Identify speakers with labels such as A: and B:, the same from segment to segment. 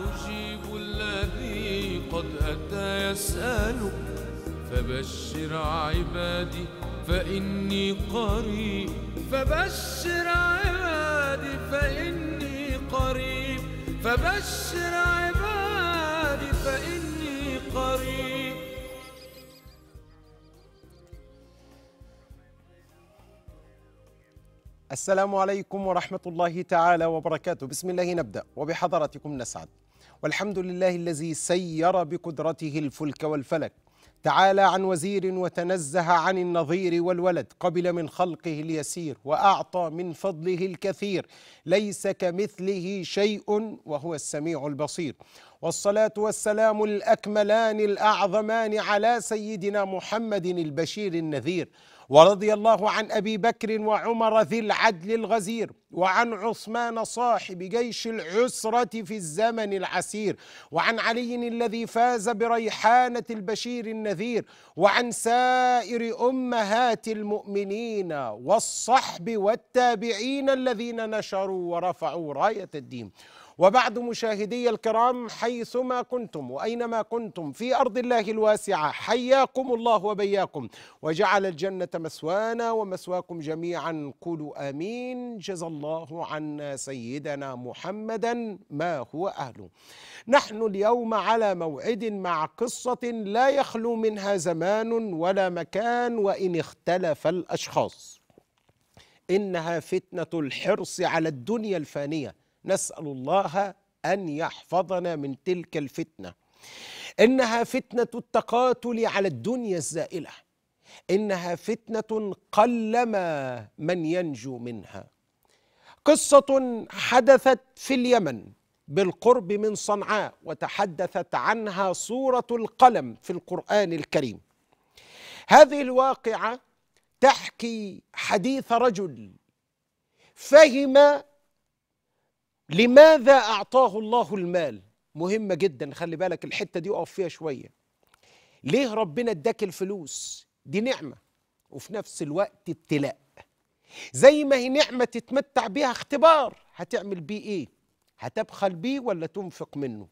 A: أجيب الذي قد أتى يسأل فبشر عبادي فإني قريب فبشر
B: عبادي فإني قريب فبشر عبادي فإني قريب
C: السلام عليكم ورحمة الله تعالى وبركاته بسم الله نبدأ وبحضراتكم نسعد والحمد لله الذي سير بقدرته الفلك والفلك تعالى عن وزير وتنزه عن النظير والولد قبل من خلقه اليسير واعطى من فضله الكثير ليس كمثله شيء وهو السميع البصير والصلاه والسلام الاكملان الاعظمان على سيدنا محمد البشير النذير ورضي الله عن أبي بكر وعمر ذي العدل الغزير وعن عثمان صاحب جيش العسرة في الزمن العسير وعن علي الذي فاز بريحانة البشير النذير وعن سائر أمهات المؤمنين والصحب والتابعين الذين نشروا ورفعوا راية الدين وبعد مشاهدي الكرام حيثما كنتم وأينما كنتم في أرض الله الواسعة حياكم الله وبياكم وجعل الجنة مسوانا ومسواكم جميعا قولوا آمين جزا الله عنا سيدنا محمدا ما هو أهله نحن اليوم على موعد مع قصة لا يخلو منها زمان ولا مكان وإن اختلف الأشخاص إنها فتنة الحرص على الدنيا الفانية نسال الله ان يحفظنا من تلك الفتنه انها فتنه التقاتل على الدنيا الزائله انها فتنه قلما من ينجو منها قصه حدثت في اليمن بالقرب من صنعاء وتحدثت عنها سوره القلم في القران الكريم هذه الواقعه تحكي حديث رجل فهم لماذا أعطاه الله المال مهمة جدا خلي بالك الحتة دي وقف فيها شوية ليه ربنا اداك الفلوس دي نعمة وفي نفس الوقت ابتلاء زي ما هي نعمة تتمتع بيها اختبار هتعمل بيه ايه هتبخل بيه ولا تنفق منه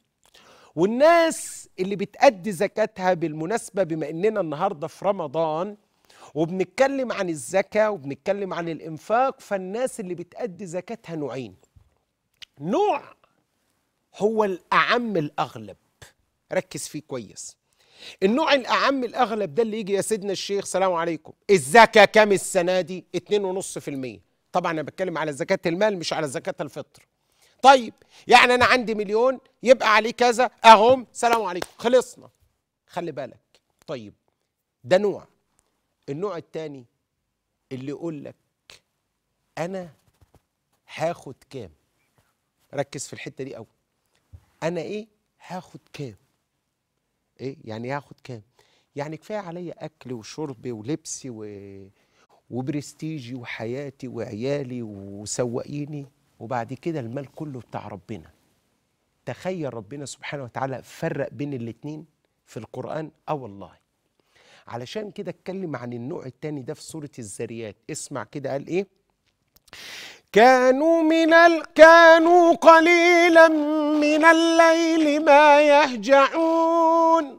C: والناس اللي بتأدي زكاتها بالمناسبة بما اننا النهاردة في رمضان وبنتكلم عن الزكاة وبنتكلم عن الإنفاق فالناس اللي بتأدي زكاتها نوعين نوع هو الأعم الأغلب ركز فيه كويس النوع الأعم الأغلب ده اللي يجي يا سيدنا الشيخ سلام عليكم الزكاة كام السنة دي 2.5% طبعا أنا بتكلم على زكاة المال مش على زكاة الفطر طيب يعني أنا عندي مليون يبقى عليه كذا أهم سلام عليكم خلصنا خلي بالك طيب ده نوع النوع الثاني اللي يقول لك أنا هاخد كام ركز في الحته دي قوي انا ايه هاخد كام ايه يعني هاخد كام يعني كفايه عليا اكل وشربي ولبسي و... وبرستيجي وحياتي وعيالي وسواقيني وبعد كده المال كله بتاع ربنا تخيل ربنا سبحانه وتعالى فرق بين الاتنين في القرآن اه والله علشان كده اتكلم عن النوع التاني ده في سورة الزريات اسمع كده قال ايه كانوا من ال... كانوا قليلا من الليل ما يهجعون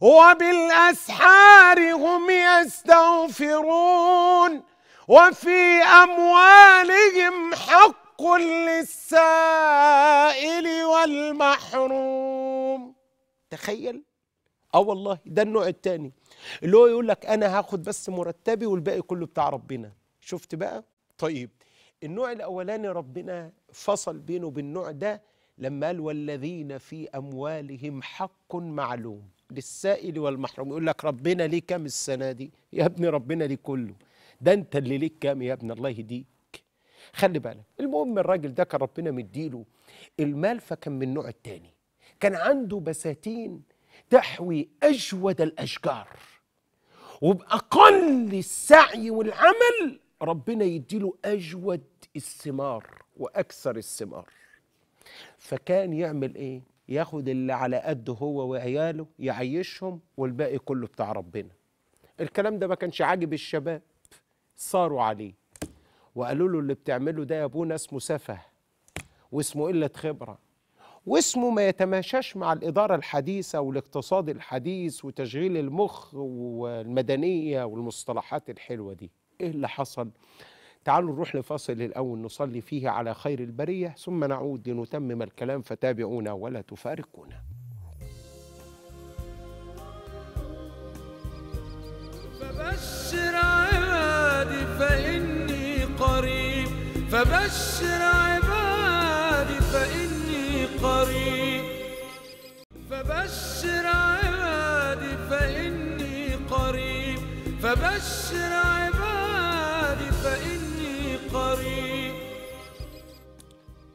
C: وبالأسحار هم يستغفرون وفي أموالهم حق للسائل والمحروم تخيل اه والله ده النوع الثاني اللي هو يقول لك انا هاخد بس مرتبي والباقي كله بتاع ربنا شفت بقى طيب النوع الأولاني ربنا فصل بينه وبين ده لما قال والذين في أموالهم حق معلوم للسائل والمحروم يقول لك ربنا ليه كام السنة دي يا ابني ربنا ليه كله ده انت اللي ليك كام يا ابن الله يهديك خلي بالك المهم الراجل ده كان ربنا مديله المال فكان من النوع التاني كان عنده بساتين تحوي أجود الأشجار وبأقل السعي والعمل ربنا يديله أجود الثمار وأكثر الثمار فكان يعمل إيه؟ ياخد اللي على قده هو وعياله يعيشهم والباقي كله بتاع ربنا الكلام ده ما كانش عاجب الشباب صاروا عليه وقالوا له اللي بتعمله ده يا ابونا اسمه سفه واسمه قله خبره واسمه ما يتماشاش مع الإدارة الحديثة والاقتصاد الحديث وتشغيل المخ والمدنية والمصطلحات الحلوة دي إيه اللي حصل؟ تعالوا نروح لفاصل الأول نصلي فيه على خير البرية ثم نعود لنتمم الكلام فتابعونا ولا تفارقونا
B: فبشر عبادي فإني قريب فبشر عبادي فإني قريب فبشر عبادي فإني قريب فبشر عبادي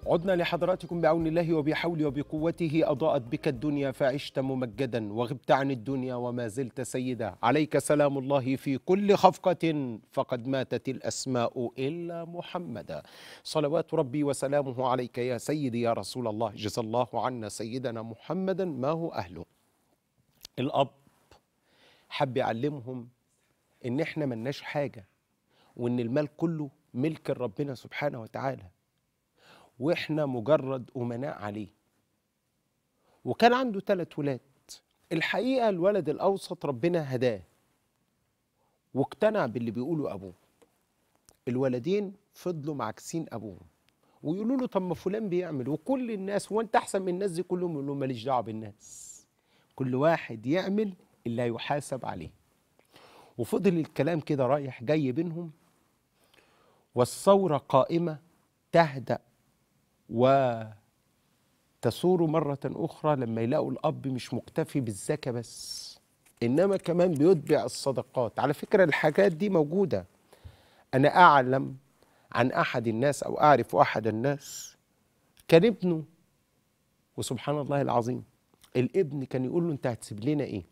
C: عدنا لحضراتكم بعون الله وبحوله وبقوته أضاءت بك الدنيا فعشت ممجدا وغبت عن الدنيا وما زلت سيدا عليك سلام الله في كل خفقة فقد ماتت الأسماء إلا محمدا صلوات ربي وسلامه عليك يا سيدي يا رسول الله جزا الله عنا سيدنا محمدا ما هو أهله الأب حب يعلمهم إن إحنا ملناش حاجة وإن المال كله ملك ربنا سبحانه وتعالى واحنا مجرد امناء عليه وكان عنده ثلاث ولاد الحقيقه الولد الاوسط ربنا هداه واقتنع باللي بيقوله ابوه الولدين فضلوا معاكسين ابوهم ويقولوا له طب ما فلان بيعمل وكل الناس وانت احسن من الناس دي كلهم يقول لهم ماليش دعوه بالناس كل واحد يعمل اللي هيحاسب عليه وفضل الكلام كده رايح جاي بينهم والثوره قائمه تهدأ وتثور مرة أخرى لما يلاقوا الأب مش مكتفي بالزكاة بس إنما كمان بيتبع الصدقات على فكرة الحاجات دي موجودة أنا أعلم عن أحد الناس أو أعرف أحد الناس كان ابنه وسبحان الله العظيم الابن كان يقول له أنت هتسيب لنا إيه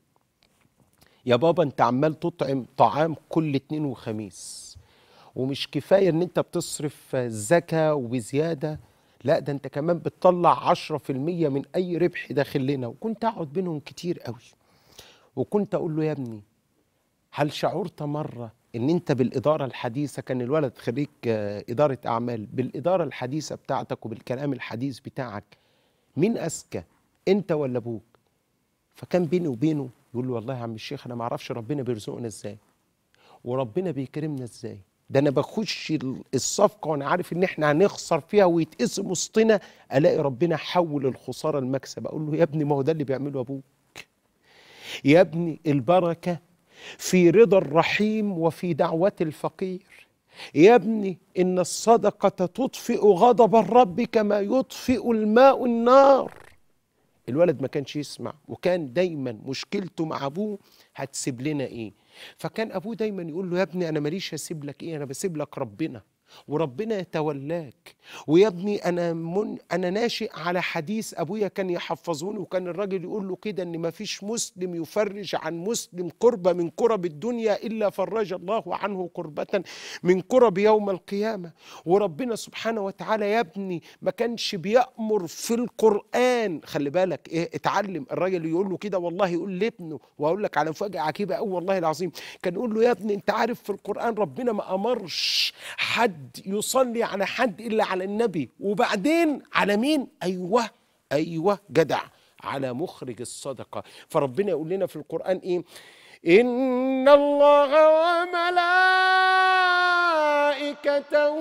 C: يا بابا أنت عمال تطعم طعام كل اتنين وخميس ومش كفاية أن أنت بتصرف زكاة وزيادة لا ده انت كمان بتطلع 10% من اي ربح داخل لنا وكنت اقعد بينهم كتير قوي وكنت اقول له يا ابني هل شعرت مره ان انت بالاداره الحديثه كان الولد خريج آه، اداره اعمال بالاداره الحديثه بتاعتك وبالكلام الحديث بتاعك مين اذكى انت ولا ابوك فكان بيني وبينه يقول له والله يا عم الشيخ انا ما اعرفش ربنا بيرزقنا ازاي وربنا بيكرمنا ازاي ده انا بخش الصفقه وانا عارف ان احنا هنخسر فيها ويتقسم وسطنا الاقي ربنا حول الخساره لمكسب اقول له يا ابني ما هو ده اللي بيعمله ابوك يا ابني البركه في رضا الرحيم وفي دعوه الفقير يا ابني ان الصدقه تطفئ غضب الرب كما يطفئ الماء النار الولد ما كانش يسمع وكان دايما مشكلته مع ابوه هتسيب لنا ايه فكان ابوه دايما يقول له يا ابني انا ماليش هسيب لك ايه انا بسيب لك ربنا وربنا يتولاك ويا ابني انا من انا ناشئ على حديث ابويا كان يحفظوني وكان الراجل يقول له كده ان ما فيش مسلم يفرج عن مسلم قربة من كرب الدنيا الا فرج الله عنه قربة من كرب يوم القيامه وربنا سبحانه وتعالى يا ابني ما كانش بيامر في القران خلي بالك ايه اتعلم الراجل يقول له كده والله يقول لابنه واقول لك على مفاجاه عجيبه قوي والله العظيم كان يقول له يا ابني انت عارف في القران ربنا ما امرش حد حد يصلي على حد إلا على النبي وبعدين على مين أيوه أيوه جدع على مخرج الصدقة فربنا يقول لنا في القرآن إيه إن الله وملائكته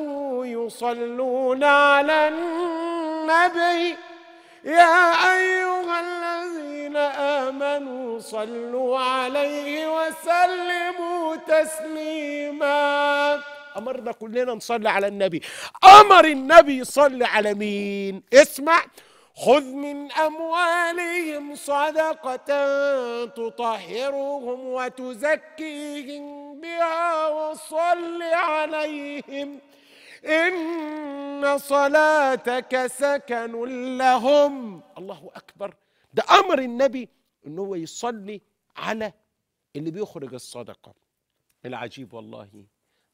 C: يصلون على النبي يا أيها الذين آمنوا صلوا عليه وسلموا تسليماً امرنا كلنا نصلي على النبي امر النبي يصلي على مين اسمع خذ من اموالهم صدقه تطهرهم وتزكيهم بها وصل عليهم ان صلاتك سكن لهم الله اكبر ده امر النبي ان هو يصلي على اللي بيخرج الصدقه العجيب والله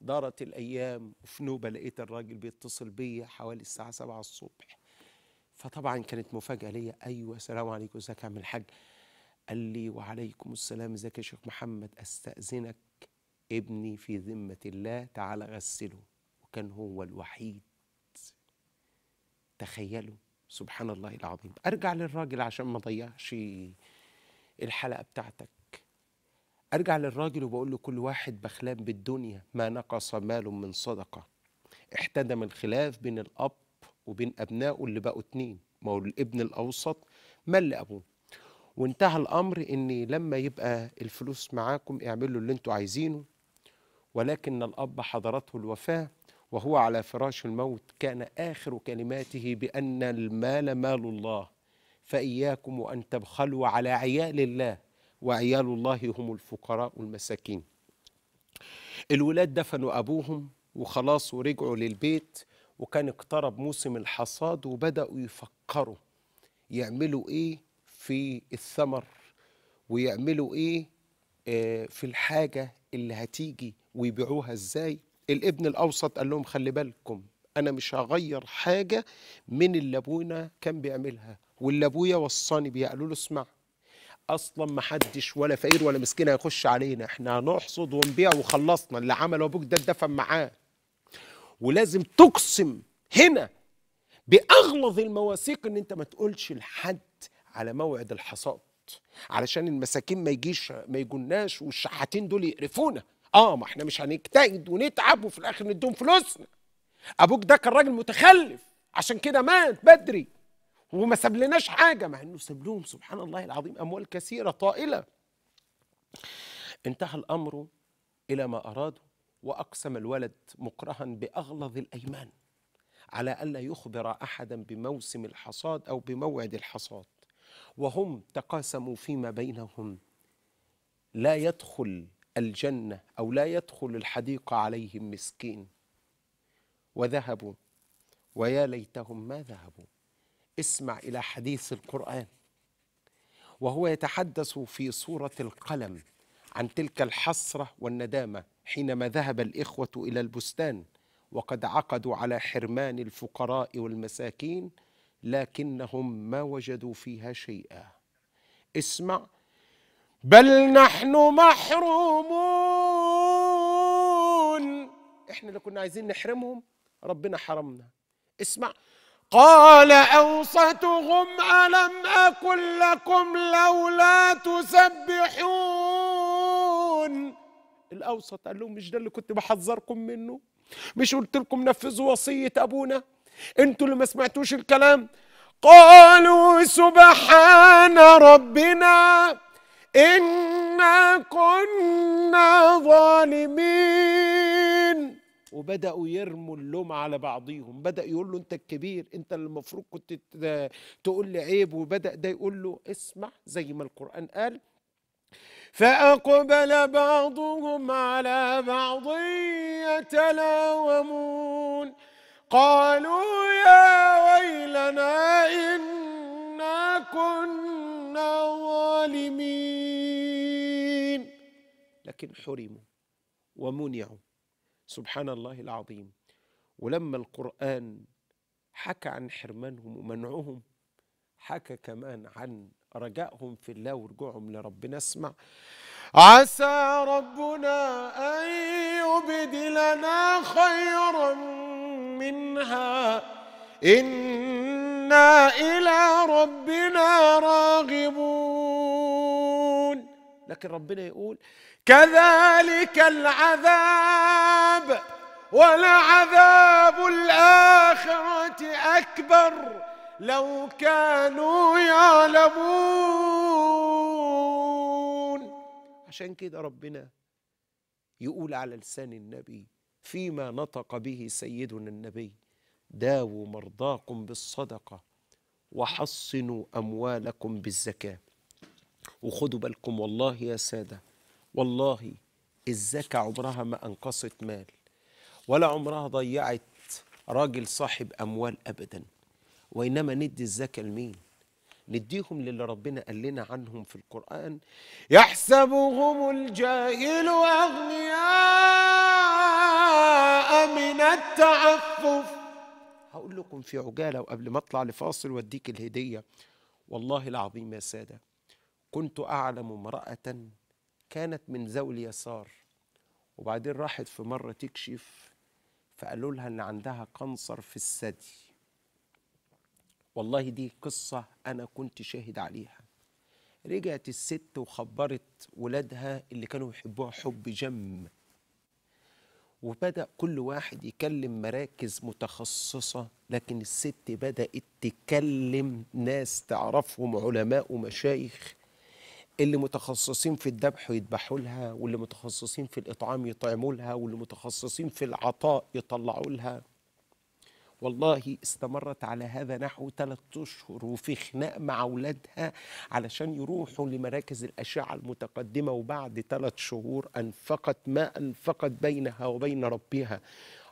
C: دارت الأيام وفي نوبة لقيت الراجل بيتصل بيا حوالي الساعة 7 الصبح فطبعا كانت مفاجأة ليا أيوة السلام عليكم ازيك يا عم الحاج قال لي وعليكم السلام ازيك يا شيخ محمد أستأذنك ابني في ذمة الله تعالى غسله وكان هو الوحيد تخيلوا سبحان الله العظيم أرجع للراجل عشان ما ضيعش الحلقة بتاعتك ارجع للراجل وبقول له كل واحد بخلان بالدنيا ما نقص مال من صدقه احتدم الخلاف بين الاب وبين ابنائه اللي بقوا اتنين ما هو الابن الاوسط مل ابوه وانتهى الامر ان لما يبقى الفلوس معاكم اعملوا اللي انتوا عايزينه ولكن الاب حضرته الوفاه وهو على فراش الموت كان اخر كلماته بان المال مال الله فاياكم وان تبخلوا على عيال الله وعيال الله هم الفقراء والمساكين الولاد دفنوا أبوهم وخلاص ورجعوا للبيت وكان اقترب موسم الحصاد وبدأوا يفكروا يعملوا إيه في الثمر ويعملوا إيه آه، في الحاجة اللي هتيجي ويبيعوها إزاي الابن الأوسط قال لهم خلي بالكم أنا مش هغير حاجة من اللي أبونا كان بيعملها واللي أبويا وصاني بيها قالوا له اسمع اصلا ما حدش ولا فقير ولا مسكين هيخش علينا احنا هنحصد ونبيع وخلصنا اللي عمله ابوك ده اتدفن معاه ولازم تقسم هنا باغلظ المواثيق ان انت ما تقولش لحد على موعد الحصاد علشان المساكين ما يجيش ما يجوناش والشحاتين دول يقرفونا اه ما احنا مش هنجتهد ونتعب وفي الاخر نديهم فلوسنا ابوك ده كان راجل متخلف عشان كده مات بدري وما ساب لناش حاجه مع انه ساب لهم سبحان الله العظيم اموال كثيره طائله انتهى الامر الى ما ارادوا واقسم الولد مكرها باغلظ الايمان على الا يخبر احدا بموسم الحصاد او بموعد الحصاد وهم تقاسموا فيما بينهم لا يدخل الجنه او لا يدخل الحديقه عليهم مسكين وذهبوا ويا ليتهم ما ذهبوا اسمع إلى حديث القرآن وهو يتحدث في صورة القلم عن تلك الحسرة والندامة حينما ذهب الإخوة إلى البستان وقد عقدوا على حرمان الفقراء والمساكين لكنهم ما وجدوا فيها شيئا اسمع بل نحن محرومون احنا اللي كنا عايزين نحرمهم ربنا حرمنا اسمع قال أوسطهم ألم أقل لكم لولا تسبحون الأوسط قال لهم مش ده اللي كنت بحذركم منه مش قلت لكم نفذوا وصية أبونا أنتوا اللي ما سمعتوش الكلام قالوا سبحان ربنا إنا كنا ظالمين وبداوا يرموا اللوم على بعضيهم بدا يقول له انت الكبير انت اللي المفروض كنت تقول لي عيب وبدا ده يقول له اسمع زي ما القران قال فأقبل بعضهم على بعض يتلاومون قالوا يا ويلنا إنا كنا ظالمين لكن حرموا ومنعوا سبحان الله العظيم ولما القرآن حكى عن حرمانهم ومنعهم حكى كمان عن رجائهم في الله ورجوعهم لربنا اسمع عسى ربنا أن يبدلنا خيرا منها إنا إلى ربنا راغبون لكن ربنا يقول كذلك العذاب ولعذاب الآخرة أكبر لو كانوا يعلمون عشان كده ربنا يقول على لسان النبي فيما نطق به سيدنا النبي داووا مرضاكم بالصدقة وحصنوا أموالكم بالزكاة وخدوا بالكم والله يا سادة والله الزكاة عمرها ما أنقصت مال ولا عمرها ضيعت راجل صاحب أموال أبدا وإنما ندي الزكاة لمين نديهم للي ربنا قال لنا عنهم في القرآن يحسبهم الجاهل أغنياء من التعفف هقول لكم في عجالة وقبل ما أطلع لفاصل وأديك الهدية والله العظيم يا سادة كنت أعلم امرأة كانت من ذوي اليسار وبعدين راحت في مرة تكشف فقالوا لها إن عندها قنصر في الثدي والله دي قصة أنا كنت شاهد عليها رجعت الست وخبرت ولادها اللي كانوا يحبوها حب جم وبدأ كل واحد يكلم مراكز متخصصة لكن الست بدأت تكلم ناس تعرفهم علماء ومشايخ اللي متخصصين في الذبح يذبحوا لها واللي متخصصين في الاطعام يطعموا لها واللي متخصصين في العطاء يطلعوا لها والله استمرت على هذا نحو ثلاثة أشهر وفي خناق مع أولادها علشان يروحوا لمراكز الأشعة المتقدمة وبعد ثلاث شهور أنفقت ما أنفقت بينها وبين ربها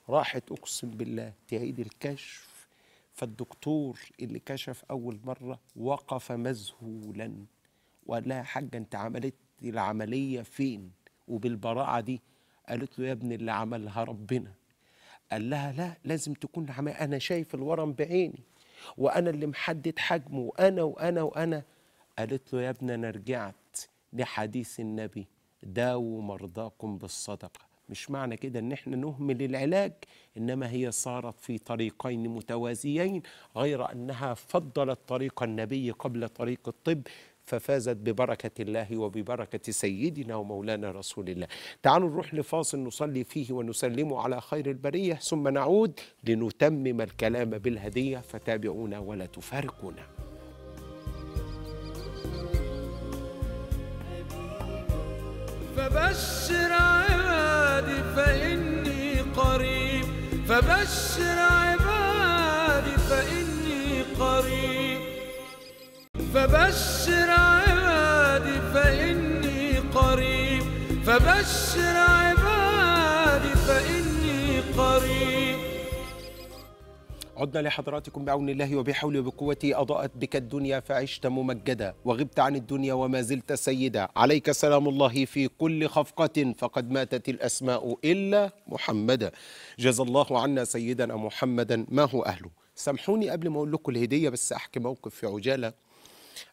C: راحت أقسم بالله تعيد الكشف فالدكتور اللي كشف أول مرة وقف مذهولاً وقال لها يا حاجه انت عملت العمليه فين وبالبراعه دي قالت له يا ابني اللي عملها ربنا قال لها لا لازم تكون عملية. انا شايف الورم بعيني وانا اللي محدد حجمه وانا وانا وانا قالت له يا ابني انا رجعت لحديث النبي داووا مرضاكم بالصدقه مش معنى كده ان احنا نهمل العلاج انما هي صارت في طريقين متوازيين غير انها فضلت طريق النبي قبل طريق الطب ففازت ببركة الله وببركة سيدنا ومولانا رسول الله تعالوا نروح لفاصل نصلي فيه ونسلم على خير البرية ثم نعود لنتمم الكلام بالهدية فتابعونا ولا تفارقونا
B: فبشر عبادي فإني قريب فبشر عبادي فإني قريب فبشر عبادي فإني قريب فبشر عبادي فإني قريب
C: عدنا لحضراتكم بعون الله وبحوله وبقوته أضاءت بك الدنيا فعشت ممجدا وغبت عن الدنيا وما زلت سيدا عليك سلام الله في كل خفقة فقد ماتت الأسماء إلا محمدا جزى الله عنا سيدنا محمدا ما هو أهله سامحوني قبل ما أقول لكم الهدية بس أحكي موقف في عجالة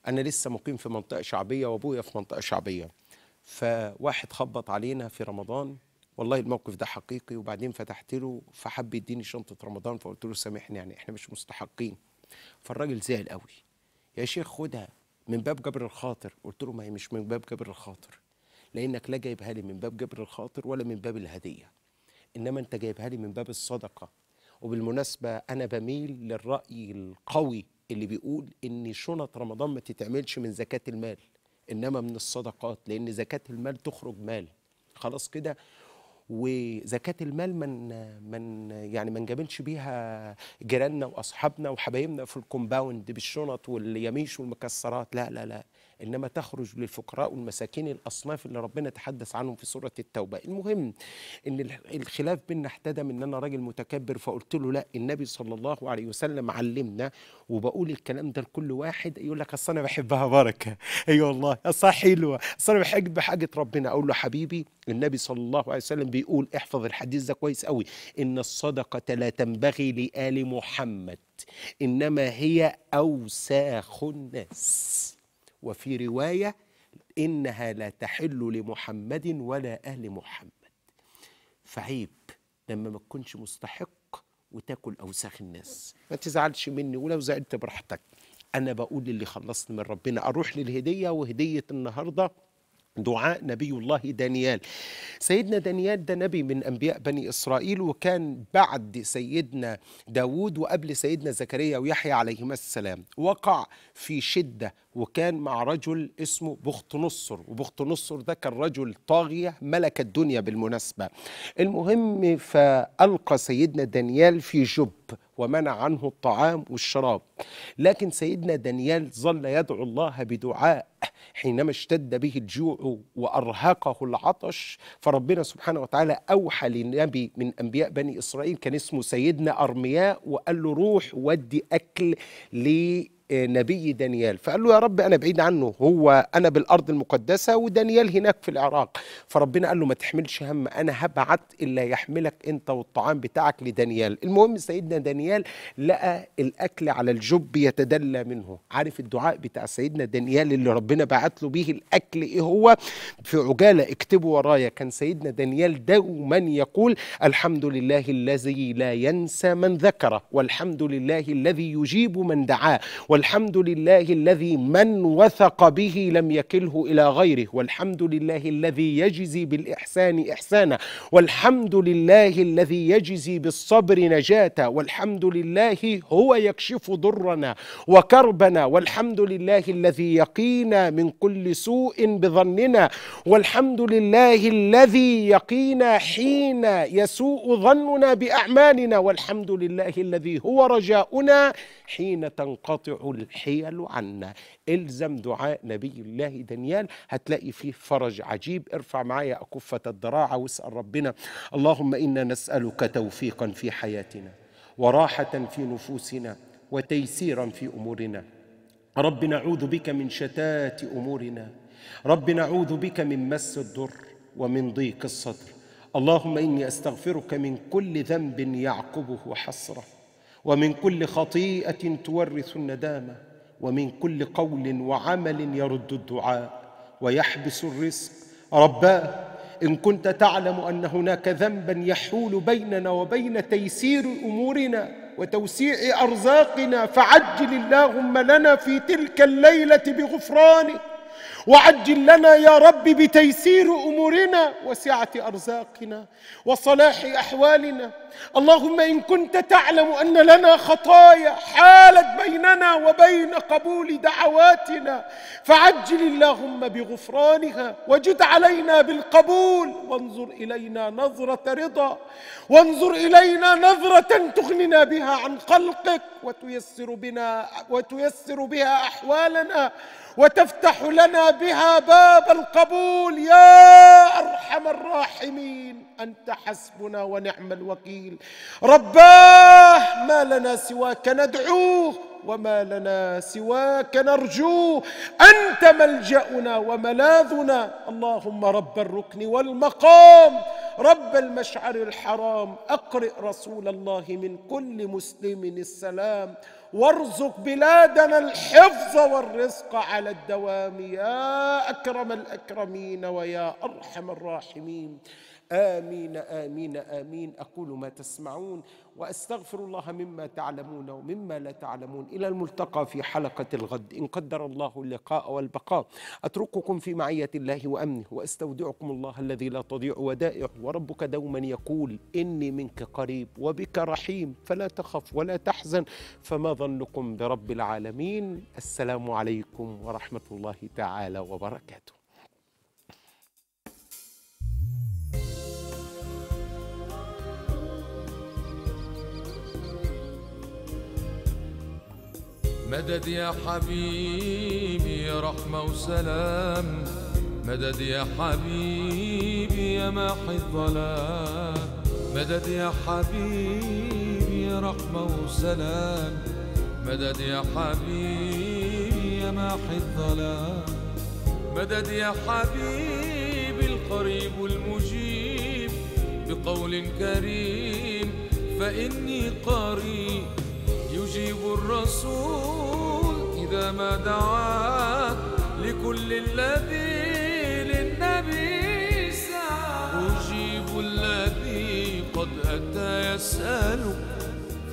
C: انا لسه مقيم في منطقه شعبيه وابويا في منطقه شعبيه فواحد خبط علينا في رمضان والله الموقف ده حقيقي وبعدين فتحت له فحب يديني شنطه رمضان فقلت له سامحني يعني احنا مش مستحقين فالراجل زعل قوي يا شيخ خدها من باب جبر الخاطر قلت له ما هي مش من باب جبر الخاطر لانك لا جايبها لي من باب جبر الخاطر ولا من باب الهديه انما انت جايبها لي من باب الصدقه وبالمناسبه انا بميل للراي القوي اللي بيقول ان شنط رمضان ما تتعملش من زكاه المال انما من الصدقات لان زكاه المال تخرج مال خلاص كده وزكاه المال من من يعني ما نجاملش بيها جيراننا واصحابنا وحبايبنا في الكومباوند بالشنط واليميش والمكسرات لا لا لا انما تخرج للفقراء والمساكين الاصناف اللي ربنا تحدث عنهم في سوره التوبه المهم ان الخلاف بيننا احتدم ان انا راجل متكبر فقلت له لا النبي صلى الله عليه وسلم علمنا وبقول الكلام ده لكل واحد يقول لك اصل انا بحبها بركه اي أيوة والله اصل حلوه اصل انا بحب حاجه ربنا اقول له حبيبي النبي صلى الله عليه وسلم بيقول احفظ الحديث ده كويس قوي إن الصدقة لا تنبغي لآل محمد إنما هي أوساخ الناس وفي رواية إنها لا تحل لمحمد ولا آل محمد فعيب لما ما تكونش مستحق وتاكل أوساخ الناس ما تزعلش مني ولو زعلت براحتك أنا بقول اللي خلصت من ربنا أروح للهدية وهدية النهاردة دعاء نبي الله دانيال سيدنا دانيال ده نبي من أنبياء بني إسرائيل وكان بعد سيدنا داود وقبل سيدنا زكريا ويحيى عليهما السلام وقع في شدة وكان مع رجل اسمه بخت نصر وبخت نصر ده كان رجل طاغية ملك الدنيا بالمناسبة المهم فألقى سيدنا دانيال في جب ومنع عنه الطعام والشراب لكن سيدنا دانيال ظل يدعو الله بدعاء حينما اشتد به الجوع وأرهقه العطش فربنا سبحانه وتعالى أوحى لنبي من أنبياء بني إسرائيل كان اسمه سيدنا أرمياء وقال له روح ودي أكل ل نبي دانيال فقال له يا رب انا بعيد عنه هو انا بالارض المقدسه ودانيال هناك في العراق فربنا قال له ما تحملش هم انا هبعت الا يحملك انت والطعام بتاعك لدانيال المهم سيدنا دانيال لقى الاكل على الجب يتدلى منه عارف الدعاء بتاع سيدنا دانيال اللي ربنا بعت له بيه الاكل ايه هو في عجاله اكتبه ورايا كان سيدنا دانيال دوما يقول الحمد لله الذي لا ينسى من ذكره والحمد لله الذي يجيب من دعاه والحمد لله الذي من وثق به لم يكله إلى غيره والحمد لله الذي يجزي بالإحسان إحسانا والحمد لله الذي يجزي بالصبر نجاة والحمد لله هو يكشف ضرنا وكربنا والحمد لله الذي يقينا من كل سوء بظننا والحمد لله الذي يقينا حين يسوء ظننا بأعمالنا والحمد لله الذي هو رجاؤنا حين تنقطع الحيل عنا الزم دعاء نبي الله دانيال هتلاقي فيه فرج عجيب ارفع معايا أكفة الضراعة واسأل ربنا اللهم إنا نسألك توفيقا في حياتنا وراحة في نفوسنا وتيسيرا في أمورنا رب نعوذ بك من شتات أمورنا رب نعوذ بك من مس الضر ومن ضيق الصدر اللهم إني أستغفرك من كل ذنب يعقبه حسره ومن كل خطيئه تورث الندامه ومن كل قول وعمل يرد الدعاء ويحبس الرزق رباه ان كنت تعلم ان هناك ذنبا يحول بيننا وبين تيسير امورنا وتوسيع ارزاقنا فعجل اللهم لنا في تلك الليله بغفرانك وعجل لنا يا رب بتيسير امورنا وسعه ارزاقنا وصلاح احوالنا اللهم ان كنت تعلم ان لنا خطايا حالت بيننا وبين قبول دعواتنا فعجل اللهم بغفرانها وجد علينا بالقبول وانظر الينا نظره رضا وانظر الينا نظره تغننا بها عن خلقك وتيسر بنا وتيسر بها احوالنا وتفتح لنا بها باب القبول يا ارحم الراحمين انت حسبنا ونعم الوكيل رباه ما لنا سواك ندعوه وما لنا سواك نرجوه انت ملجانا وملاذنا اللهم رب الركن والمقام رب المشعر الحرام أقرئ رسول الله من كل مسلم السلام وارزق بلادنا الحفظ والرزق على الدوام يا أكرم الأكرمين ويا أرحم الراحمين آمين آمين آمين أقول ما تسمعون وأستغفر الله مما تعلمون ومما لا تعلمون إلى الملتقى في حلقة الغد إن قدر الله اللقاء والبقاء أترككم في معية الله وأمنه وأستودعكم الله الذي لا تضيع ودائعه وربك دوما يقول إني منك قريب وبك رحيم فلا تخف ولا تحزن فما ظنكم برب العالمين السلام عليكم ورحمة الله تعالى وبركاته
A: مدد يا حبيبي رحمة وسلام مدد يا حبيبي يا ماحي الظلام مدد يا حبيبي رحمة وسلام مدد يا حبيبي يا ماحي الظلام مدد يا حبيبي القريب المجيب بقول كريم فإني قريب يجيب الرسول إذا ما دعا لكل الذي للنبي
B: سعى
A: يجيب الذي قد أتى يسأل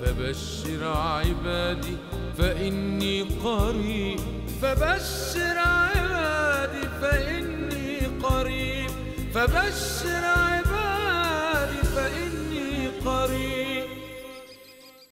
A: فبشر عبادي فإني قريب فبشر عبادي فإني قريب فبشر عبادي